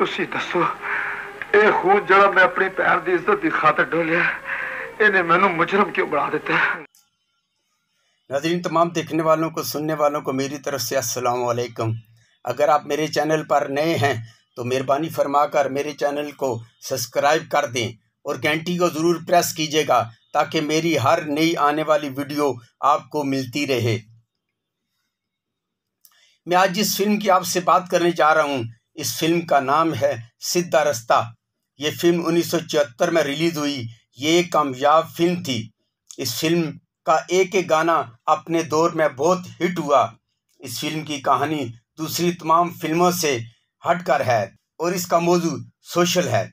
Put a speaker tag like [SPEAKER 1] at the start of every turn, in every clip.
[SPEAKER 1] दसो ਦੱਸੋ खून ਖੂਨ मैं अपनी ਆਪਣੀ ਭੈਣ इज्जत ਇੱਜ਼ਤ ਦੀ डोलिया इन्हें मैनू मुजरम क्यों बना दिता ਦਿੱਤਾ नाजरीन तमाम देखने वालों को सुनने वालों को मेरी तरफ से अस्सलाम वालेकुम अगर आप मेरे चैनल पर नए हैं तो मेहरबानी फरमाकर मेरे चैनल को सब्सक्राइब कर दें और घंटी को ज़रूर प्रेस कीजिएगा ताकि मेरी हर नई आने वाली वीडियो आपको मिलती रहे मैं आज जिस फिल्म की आपसे बात करने जा रहा हूँ इस फिल्म का नाम है सिद्धा रस्ता ये फिल्म 1974 में रिलीज़ हुई ये कामयाब फिल्म थी इस फिल्म का एक एक गाना अपने दौर में बहुत हिट हुआ इस फिल्म की कहानी दूसरी तमाम फिल्मों से हटकर है और इसका मौजू सोशल है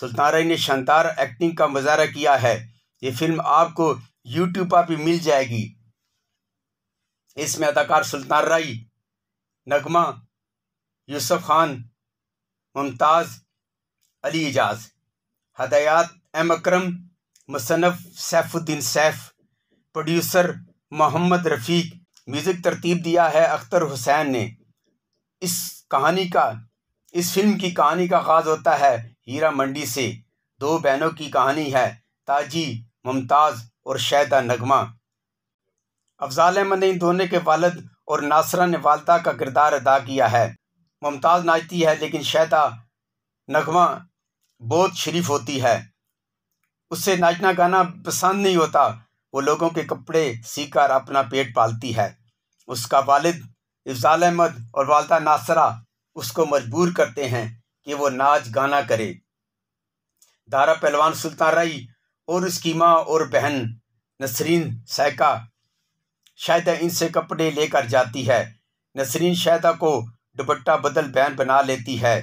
[SPEAKER 1] सुल्तान ने शानदार एक्टिंग का मजारा किया है ये फिल्म आपको यूट्यूब पर भी मिल जाएगी इसमें अदाकार सुल्तान राई नगमा यूसुफ खान मुमताज़ अली एजाज हदयात एम अक्रम मुसनफ़ सैफुद्दीन सैफ प्रोड्यूसर मोहम्मद रफ़ीक म्यूज़िक तरतीब दिया है अख्तर हुसैन ने इस कहानी का इस फिल्म की कहानी का आगाज़ होता है हीरा मंडी से दो बहनों की कहानी है ताजी मुमताज़ और शैदा नगमा अफजाल अहमद ने इन दोनों के वालद और नासरा ने वालदा का किरदार अदा किया है मुमताज़ नाचती है लेकिन शैता नगमा बहुत शरीफ होती है उससे नाचना गाना पसंद नहीं होता वो लोगों के कपड़े सीकर अपना पेट पालती है उसका वालिद इफ़ाल अहमद और वालदा नासरा उसको मजबूर करते हैं कि वो नाच गाना करे दारा पहलवान सुल्तान रई और उसकी माँ और बहन नसरीन सैका शायद इनसे कपड़े लेकर जाती है नसरीन शायदा को दुपट्टा बदल बैन बना लेती है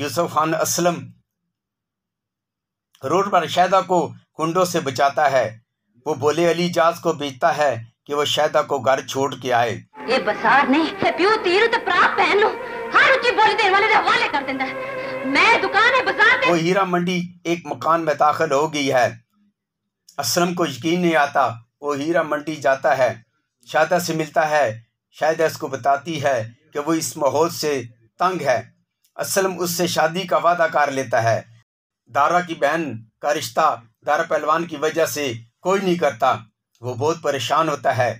[SPEAKER 1] यूसुफ खान असलम रोड पर शहदा को कुंडों से बचाता है वो बोले अली जाज को बेचता है कि वो शहदा को घर छोड़ के आए ये बसार नहीं प्यू तीर तो प्राप्त पहन लो हर उची बोली देने वाले हवाले कर देता है मैं दुकान है बाजार वो हीरा मंडी एक मकान में दाखिल हो गई है असलम को यकीन नहीं आता वो हीरा मंडी जाता है शादा से मिलता है शायद इसको बताती है कि वो इस माहौल से तंग है असलम उससे शादी का वादा कर लेता है दारा की बहन का रिश्ता दारा पहलवान की वजह से कोई नहीं करता वो बहुत परेशान होता है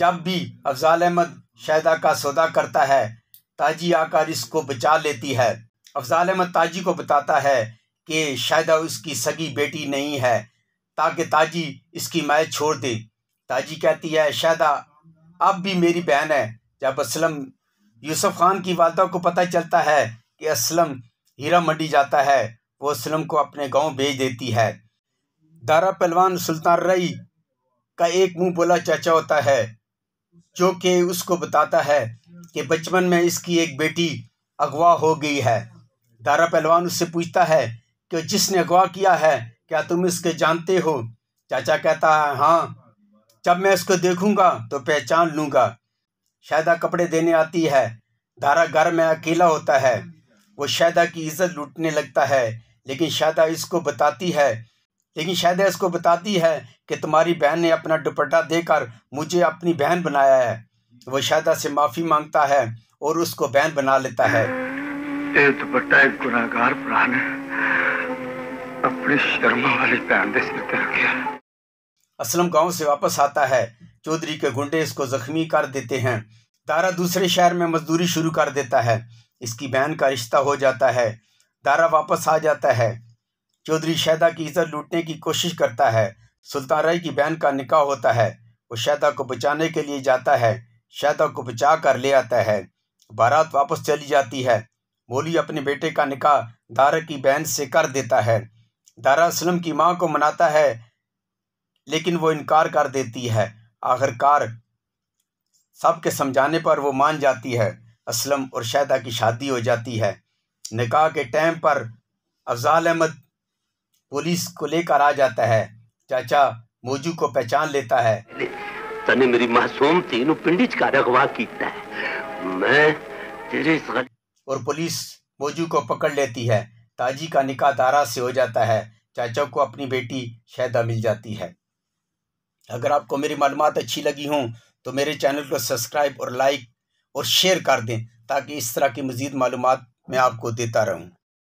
[SPEAKER 1] जब भी अफजाल अहमद शहदा का सौदा करता है ताजी आकर इसको बचा लेती है अफजाल अहमद ताजी को बताता है कि शायदा उसकी सगी बेटी नहीं है ताकि ताजी इसकी मैच छोड़ दे ताजी कहती है शायदा अब भी मेरी बहन है जब असलम यूसुफ खान की वालदा को पता चलता है कि असलम हीरा मंडी जाता है वो असलम को अपने गांव भेज देती है दारा पहलवान सुल्तान रई का एक मुंह बोला चाचा होता है जो कि उसको बताता है कि बचपन में इसकी एक बेटी अगवा हो गई है दारा पहलवान उससे पूछता है कि जिसने अगवा किया है क्या तुम इसके जानते हो चाचा कहता है हाँ जब मैं इसको देखूंगा तो पहचान लूंगा शायदा कपड़े देने आती है धारा घर में अकेला होता है वो शायदा की इज्जत लूटने लगता है लेकिन शायदा इसको बताती है लेकिन शायदा इसको बताती है कि तुम्हारी बहन ने अपना दुपट्टा देकर मुझे अपनी बहन बनाया है वो शायदा से माफ़ी मांगता है और उसको बहन बना लेता है अपनी शर्मा वाली बहन असलम गांव से वापस आता है चौधरी के गुंडे इसको ज़ख्मी कर देते हैं दारा दूसरे शहर में मजदूरी शुरू कर देता है इसकी बहन का रिश्ता हो जाता है दारा वापस आ जाता है चौधरी शहदा की इज्जत लूटने की कोशिश करता है सुल्तान राय की बहन का निकाह होता है वो शहदा को बचाने के लिए जाता है शहदा को बचा कर ले आता है बारात वापस चली जाती है मोली अपने बेटे का निकाह दारा की बहन से कर देता है दारा असलम की माँ को मनाता है लेकिन वो इनकार कर देती है आखिरकार सबके समझाने पर वो मान जाती है असलम और शैदा की शादी हो जाती है निकाह के टाइम पर अफजाल अहमद पुलिस को लेकर आ जाता है चाचा मोजू को पहचान लेता है तने मेरी मासूम थी नु पिंडी का रगवा कीता है मैं तेरे और पुलिस मोजू को पकड़ लेती है ताजी का निकाह दारा से हो जाता है चाचा को अपनी बेटी शैदा मिल जाती है अगर आपको मेरी मालूम अच्छी लगी हों तो मेरे चैनल को सब्सक्राइब और लाइक और शेयर कर दें ताकि इस तरह की मज़ीद मालूम मैं आपको देता रहूँ